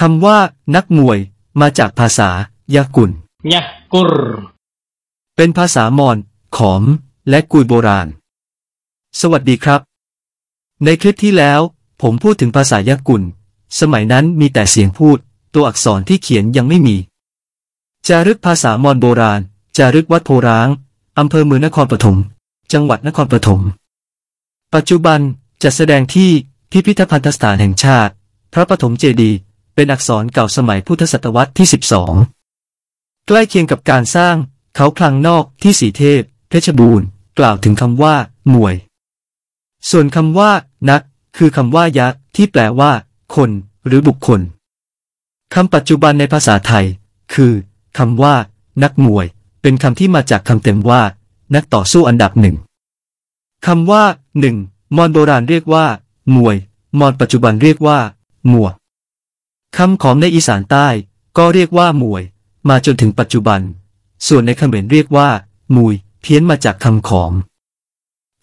คำว่านักมวย มาจากภาษายะกุลยะกุลเป็นภาษามอญขอม และกุยโบราณ สวัสดีครับ ในคลิปที่แล้ว ผมพูดถึงภาษายะกุล สมัยนั้นมีแต่เสียงพูด ตัวอักษรที่เขียนยังไม่มีจารึกภาษามอญโบราณจารึกวัดโพร้างอำเภอเมืองนครปฐม จังหวัดนครปฐม ปัจจุบันจะแสดงที่พิพิธภัณฑสถานแห่งชาติ พระปฐมเจดีย์เป็นอักษรเก่าสมัยพุทธศตวรรษที่ 12 ใกล้เคียงกับการสร้าง เขาคลังนอกที่สีเทพเพชรบูรณ์ กล่าวถึงคำว่า มวย ส่วนคำว่า นัก คือคำว่ายักษ์ที่แปลว่า คน หรือบุคคล คำปัจจุบันในภาษาไทย คือคำว่า นักมวย เป็นคำที่มาจากคำเต็มว่า นักต่อสู้อันดับหนึ่งคำว่าหนึ่งมอนโบราณเรียกว่ามวย มอนปัจจุบันเรียกว่ามัวคำของในอีสานใต้ก็เรียกว่ามวย มาจนถึงปัจจุบัน ส่วนในเขมรเรียกว่า มวย เพี้ยนมาจากคำของ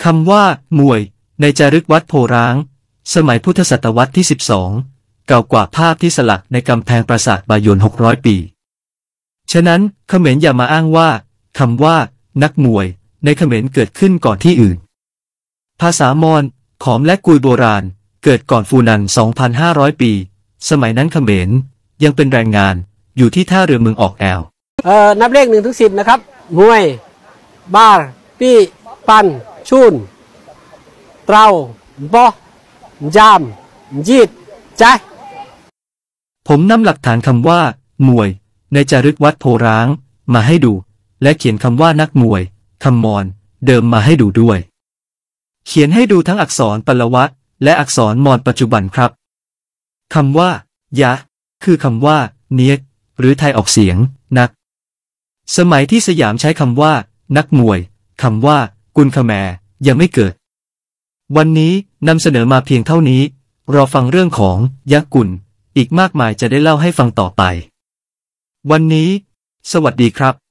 คำว่ามวย ในจารึกวัดโพร้าง สมัยพุทธศตวรรษที่ 12 เก่ากว่าภาพที่สลักในกำแพงปราสาทบายน 600 ปี ฉะนั้นเขมรอย่ามาอ้างว่า คำว่า นักมวย ในเขมรเกิดขึ้นก่อนที่อื่น ภาษามอญขอมและกุยโบราณ เกิดก่อนฟูนัน2,500 ปีสมัยนั้นเขมรยังเป็นแรงงานอยู่ที่ท่าเรือเมืองออกแอลเอ่อนับเลขหนึ่งถึงสิบนะครับ มวย บาร์ปี้ปันชุนเตาบอยามยีดใจผมนำหลักฐานคำว่ามวย ในจารึกวัดโพร้าง มาให้ดู และเขียนคำว่านักมวย คำมอน เดิมมาให้ดูด้วย เขียนให้ดูทั้งอักษรปลวะและอักษรมอนปัจจุบันครับคำว่า ยะ คือคำว่า เนียกหรือไทยออกเสียง นัก สมัยที่สยามใช้คำว่า นักมวยคำว่ากุลขแม ยังไม่เกิด วันนี้นำเสนอมาเพียงเท่านี้ รอฟังเรื่องของยักษ์กุลอีกมากมายจะได้เล่าให้ฟังต่อไป วันนี้ สวัสดีครับ